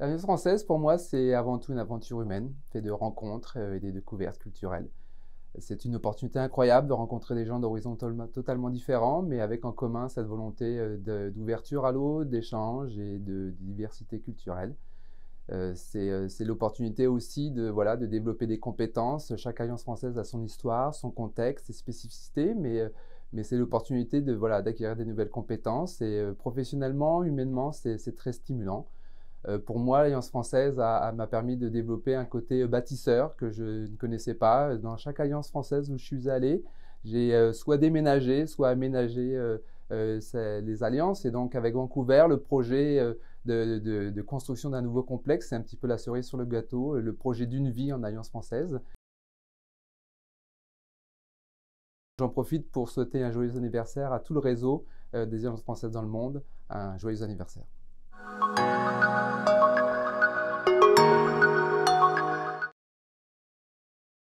L'Alliance française, pour moi, c'est avant tout une aventure humaine, faite de rencontres euh, et des découvertes culturelles. C'est une opportunité incroyable de rencontrer des gens d'horizons totalement différents, mais avec en commun cette volonté euh, d'ouverture à l'eau, d'échange et de diversité culturelle. Euh, c'est l'opportunité aussi de, développer des compétences. Chaque alliance française a son histoire, son contexte, ses spécificités, mais, c'est l'opportunité d'acquérir de, des nouvelles compétences. Et professionnellement, humainement, c'est très stimulant. Euh, pour moi, l'Alliance française m'a permis de développer un côté euh, bâtisseur que je ne connaissais pas. Euh, dans chaque Alliance française où je suis allé, j'ai soit déménagé, soit aménagé les alliances. Et donc, avec Vancouver, le projet de, de construction d'un nouveau complexe, c'est un petit peu la cerise sur le gâteau, le projet d'une vie en Alliance française. J'en profite pour souhaiter un joyeux anniversaire à tout le réseau des Alliances françaises dans le monde. Un joyeux anniversaire.